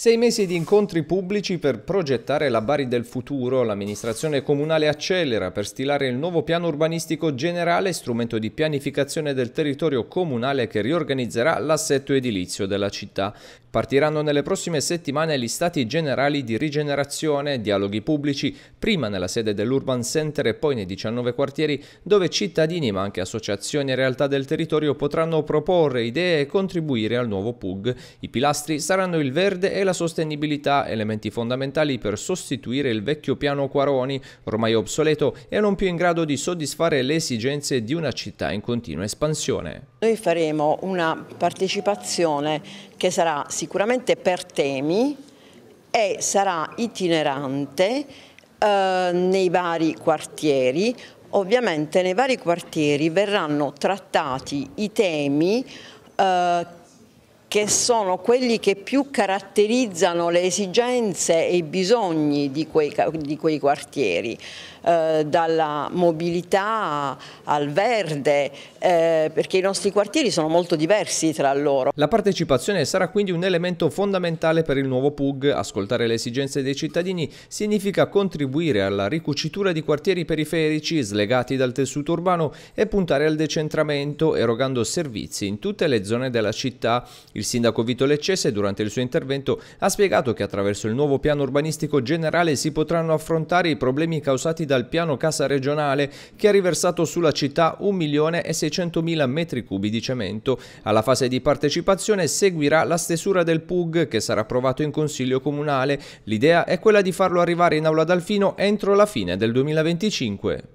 Sei mesi di incontri pubblici per progettare la Bari del futuro, l'amministrazione comunale accelera per stilare il nuovo piano urbanistico generale, strumento di pianificazione del territorio comunale che riorganizzerà l'assetto edilizio della città. Partiranno nelle prossime settimane gli stati generali di rigenerazione, dialoghi pubblici, prima nella sede dell'Urban Center e poi nei 19 quartieri, dove cittadini ma anche associazioni e realtà del territorio potranno proporre idee e contribuire al nuovo PUG. I pilastri saranno il verde e la la sostenibilità, elementi fondamentali per sostituire il vecchio piano Quaroni, ormai obsoleto e non più in grado di soddisfare le esigenze di una città in continua espansione. Noi faremo una partecipazione che sarà sicuramente per temi e sarà itinerante eh, nei vari quartieri. Ovviamente nei vari quartieri verranno trattati i temi eh, che sono quelli che più caratterizzano le esigenze e i bisogni di quei, di quei quartieri, eh, dalla mobilità al verde, eh, perché i nostri quartieri sono molto diversi tra loro. La partecipazione sarà quindi un elemento fondamentale per il nuovo PUG, ascoltare le esigenze dei cittadini significa contribuire alla ricucitura di quartieri periferici slegati dal tessuto urbano e puntare al decentramento erogando servizi in tutte le zone della città il sindaco Vito Leccese durante il suo intervento ha spiegato che attraverso il nuovo piano urbanistico generale si potranno affrontare i problemi causati dal piano casa regionale che ha riversato sulla città 1.600.000 metri cubi di cemento. Alla fase di partecipazione seguirà la stesura del PUG che sarà approvato in Consiglio Comunale. L'idea è quella di farlo arrivare in Aula d'Alfino entro la fine del 2025.